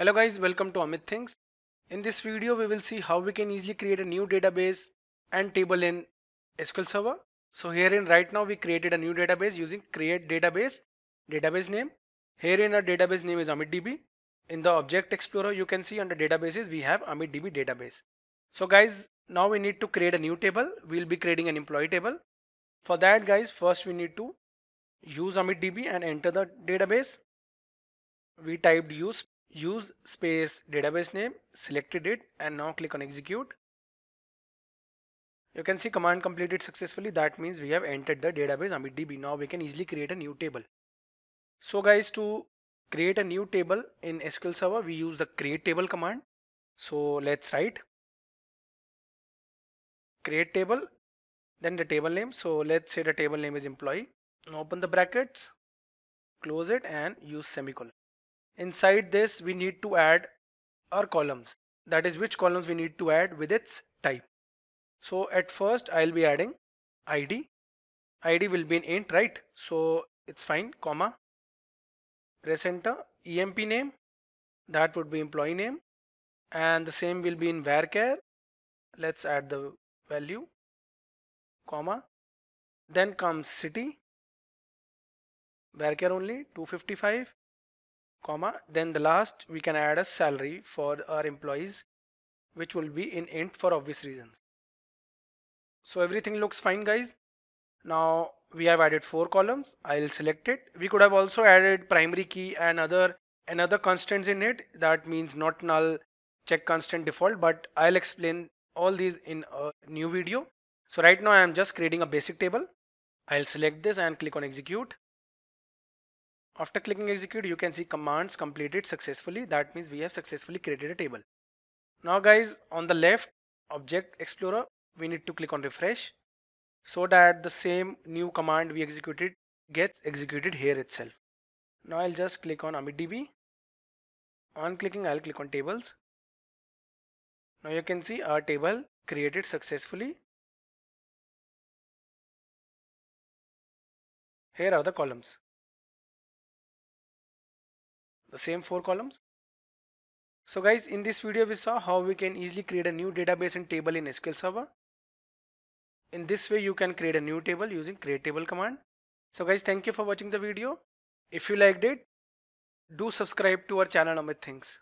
Hello guys, welcome to Amit Things. In this video, we will see how we can easily create a new database and table in SQL Server. So herein right now we created a new database using create database, database name. Herein our database name is AmitDB. In the object explorer, you can see under databases, we have AmitDB database. So guys, now we need to create a new table. We'll be creating an employee table. For that guys, first we need to use AmitDB and enter the database. We typed use use space database name selected it and now click on execute you can see command completed successfully that means we have entered the database amit db now we can easily create a new table so guys to create a new table in sql server we use the create table command so let's write create table then the table name so let's say the table name is employee open the brackets close it and use semicolon Inside this we need to add our columns that is which columns we need to add with its type. So at first I'll be adding id. id will be an int right so it's fine comma press enter emp name that would be employee name and the same will be in varchar let's add the value comma then comes city varchar only 255 comma then the last we can add a salary for our employees which will be in int for obvious reasons so everything looks fine guys now we have added four columns i'll select it we could have also added primary key and other another constants in it that means not null check constant default but i'll explain all these in a new video so right now i am just creating a basic table i'll select this and click on execute after clicking execute, you can see commands completed successfully. That means we have successfully created a table. Now guys, on the left object explorer, we need to click on refresh so that the same new command we executed gets executed here itself. Now I'll just click on AmitDB. On clicking, I'll click on tables. Now you can see our table created successfully. Here are the columns the same four columns. So guys in this video we saw how we can easily create a new database and table in SQL Server. In this way you can create a new table using create table command. So guys thank you for watching the video. If you liked it do subscribe to our channel Amit Things.